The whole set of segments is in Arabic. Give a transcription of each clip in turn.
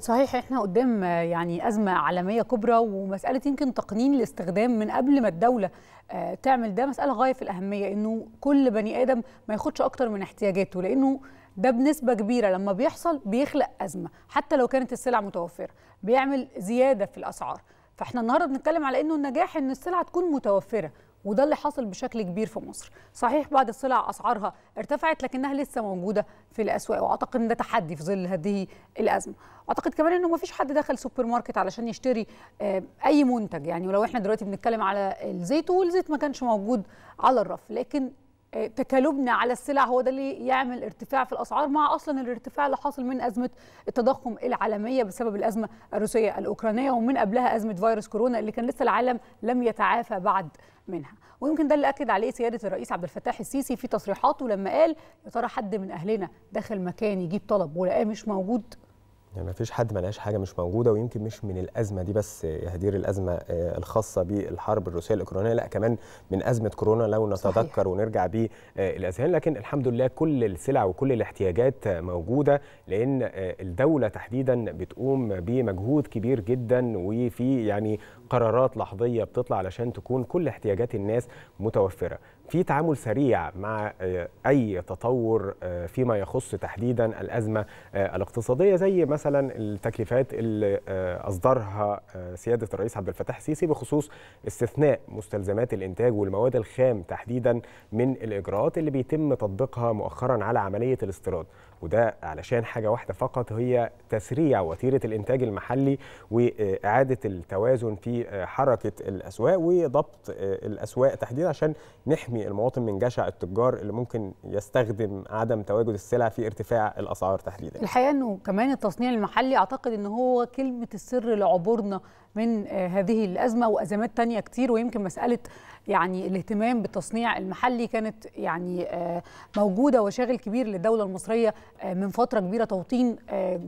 صحيح احنا قدام يعني ازمه عالميه كبرى ومساله يمكن تقنين الاستخدام من قبل ما الدوله آه، تعمل ده مساله غايه في الاهميه انه كل بني ادم ما ياخدش اكتر من احتياجاته لانه ده بنسبة كبيرة لما بيحصل بيخلق أزمة حتى لو كانت السلع متوفرة بيعمل زيادة في الأسعار فاحنا النهاردة بنتكلم على أنه النجاح أن السلعة تكون متوفرة وده اللي حاصل بشكل كبير في مصر صحيح بعد السلع اسعارها ارتفعت لكنها لسه موجوده في الاسواق واعتقد ان ده تحدي في ظل هذه الازمه اعتقد كمان انه ما فيش حد دخل سوبر ماركت علشان يشتري آه، اي منتج يعني ولو احنا دلوقتي بنتكلم على الزيت والزيت ما كانش موجود على الرف لكن تكالبنا على السلع هو ده اللي يعمل ارتفاع في الاسعار مع اصلا الارتفاع اللي حاصل من ازمه التضخم العالميه بسبب الازمه الروسيه الاوكرانيه ومن قبلها ازمه فيروس كورونا اللي كان لسه العالم لم يتعافى بعد منها ويمكن ده اللي اكد عليه سياده الرئيس عبد الفتاح السيسي في تصريحاته لما قال يا ترى حد من اهلنا دخل مكان يجيب طلب ولقاه مش موجود يعني ما فيش حد ما لقاش حاجه مش موجوده ويمكن مش من الازمه دي بس يا هدير الازمه آه، الخاصه بالحرب الروسيه الاوكرانيه لا كمان من ازمه كورونا لو نتذكر صحيح. ونرجع بيه آه، الاذهان لكن الحمد لله كل السلع وكل الاحتياجات موجوده لان آه، الدوله تحديدا بتقوم بمجهود كبير جدا وفي يعني قرارات لحظيه بتطلع علشان تكون كل احتياجات الناس متوفره في تعامل سريع مع آه، اي تطور آه، فيما يخص تحديدا الازمه آه، الاقتصاديه زي مثلا التكليفات اللي اصدرها سياده الرئيس عبد الفتاح السيسي بخصوص استثناء مستلزمات الانتاج والمواد الخام تحديدا من الاجراءات اللي بيتم تطبيقها مؤخرا على عمليه الاستيراد وده علشان حاجه واحده فقط هي تسريع وتيره الانتاج المحلي واعاده التوازن في حركه الاسواق وضبط الاسواق تحديدا عشان نحمي المواطن من جشع التجار اللي ممكن يستخدم عدم تواجد السلع في ارتفاع الاسعار تحديدا الحقيقه انه كمان التصنيع المحلي اعتقد ان هو كلمه السر لعبورنا من آه، هذه الازمه وازمات تانية كتير ويمكن مساله يعني الاهتمام بالتصنيع المحلي كانت يعني آه، موجوده وشاغل كبير للدوله المصريه آه، من فتره كبيره توطين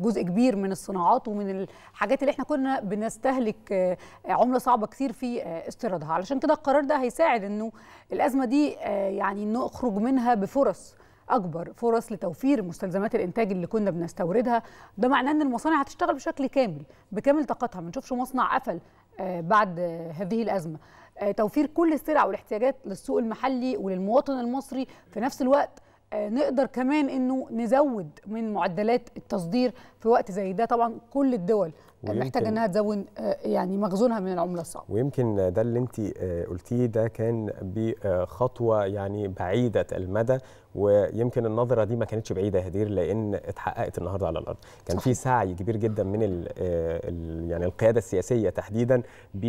جزء كبير من الصناعات ومن الحاجات اللي احنا كنا بنستهلك عمله صعبه كتير في استيرادها علشان كده القرار ده هيساعد انه الازمه دي دي آه، يعني نخرج منها بفرص اكبر فرص لتوفير مستلزمات الانتاج اللي كنا بنستوردها ده معناه ان المصانع هتشتغل بشكل كامل بكامل طاقتها ما نشوفش مصنع قفل آه، بعد هذه الازمه آه، توفير كل السلع والاحتياجات للسوق المحلي وللمواطن المصري في نفس الوقت نقدر كمان انه نزود من معدلات التصدير في وقت زي ده طبعا كل الدول محتاجه انها تزود آه، يعني مخزونها من العمله الصعبه ويمكن ده اللي انت آه، قلتيه ده كان بخطوه آه، يعني بعيده المدى ويمكن النظره دي ما كانتش بعيده يا هدير لان اتحققت النهارده على الارض كان في سعي كبير جدا من الـ الـ يعني القياده السياسيه تحديدا ب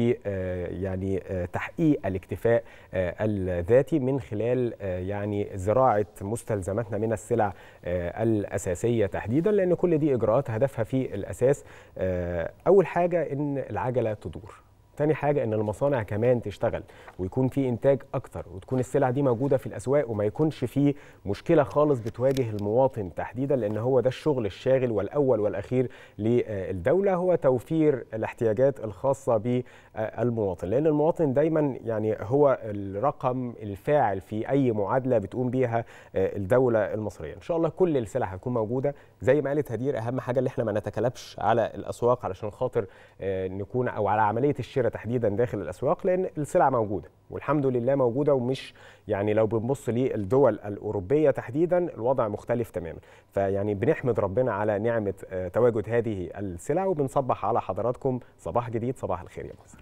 يعني تحقيق الاكتفاء الذاتي من خلال يعني زراعه مستلزماتنا من السلع الاساسيه تحديدا لان كل دي اجراءات هدفها في الاساس اول حاجه ان العجله تدور تاني حاجه ان المصانع كمان تشتغل ويكون في انتاج اكتر وتكون السلع دي موجوده في الاسواق وما يكونش في مشكله خالص بتواجه المواطن تحديدا لان هو ده الشغل الشاغل والاول والاخير للدوله هو توفير الاحتياجات الخاصه بالمواطن لان المواطن دايما يعني هو الرقم الفاعل في اي معادله بتقوم بيها آه، الدوله المصريه ان شاء الله كل السلع هتكون موجوده زي ما قالت هدير اهم حاجه اللي احنا ما نتكلبش على الاسواق علشان خاطر آه، نكون او على عمليه الشراء المتاجره تحديدا داخل الاسواق لان السلع موجوده والحمد لله موجوده ومش يعني لو بنبص للدول الاوروبيه تحديدا الوضع مختلف تماما فيعني بنحمد ربنا على نعمه آه، تواجد هذه السلع وبنصبح على حضراتكم صباح جديد صباح الخير يا مصر